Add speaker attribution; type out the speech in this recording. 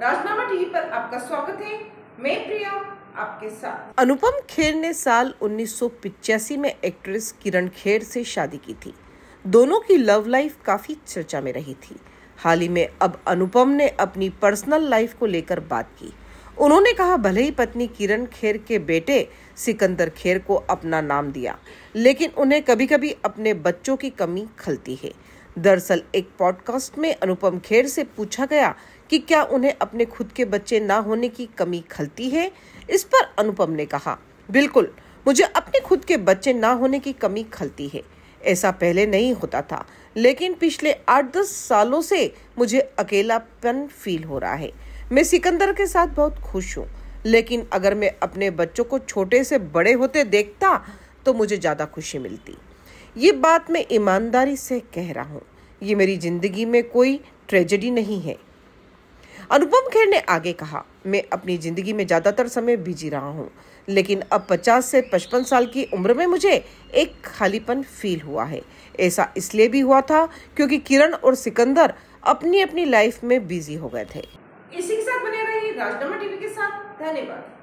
Speaker 1: राजनामा TV पर आपका स्वागत है मैं प्रिया आपके साथ
Speaker 2: अनुपम खेर ने साल उन्नीस में एक्ट्रेस किरण खेर से शादी की थी दोनों की लव लाइफ काफी चर्चा में रही थी हाल ही में अब अनुपम ने अपनी पर्सनल लाइफ को लेकर बात की उन्होंने कहा भले ही पत्नी किरण खेर के बेटे सिकंदर खेर को अपना नाम दिया लेकिन उन्हें कभी कभी अपने बच्चों की कमी खलती है दरअसल एक पॉडकास्ट में अनुपम खेर से पूछा गया कि क्या उन्हें अपने खुद के बच्चे ना होने की कमी खलती है इस पर अनुपम ने कहा बिल्कुल मुझे अपने खुद के बच्चे ना होने की कमी खलती है ऐसा पहले नहीं होता था लेकिन पिछले आठ दस सालों से मुझे अकेलापन फील हो रहा है मैं सिकंदर के साथ बहुत खुश हूँ लेकिन अगर मैं अपने बच्चों को छोटे से बड़े होते देखता तो मुझे ज़्यादा खुशी मिलती ये बात मैं ईमानदारी से कह रहा हूँ ये मेरी ज़िंदगी में कोई ट्रेजेडी नहीं है अनुपम खेर ने आगे कहा मैं अपनी ज़िंदगी में ज़्यादातर समय बिजी रहा हूँ लेकिन अब 50 से 55 साल की उम्र में मुझे एक खालीपन फील हुआ है ऐसा इसलिए भी हुआ था क्योंकि किरण और सिकंदर अपनी अपनी लाइफ में बिजी
Speaker 3: हो गए थे इसी के साथ बने रहिए राजनामा टीवी के साथ धन्यवाद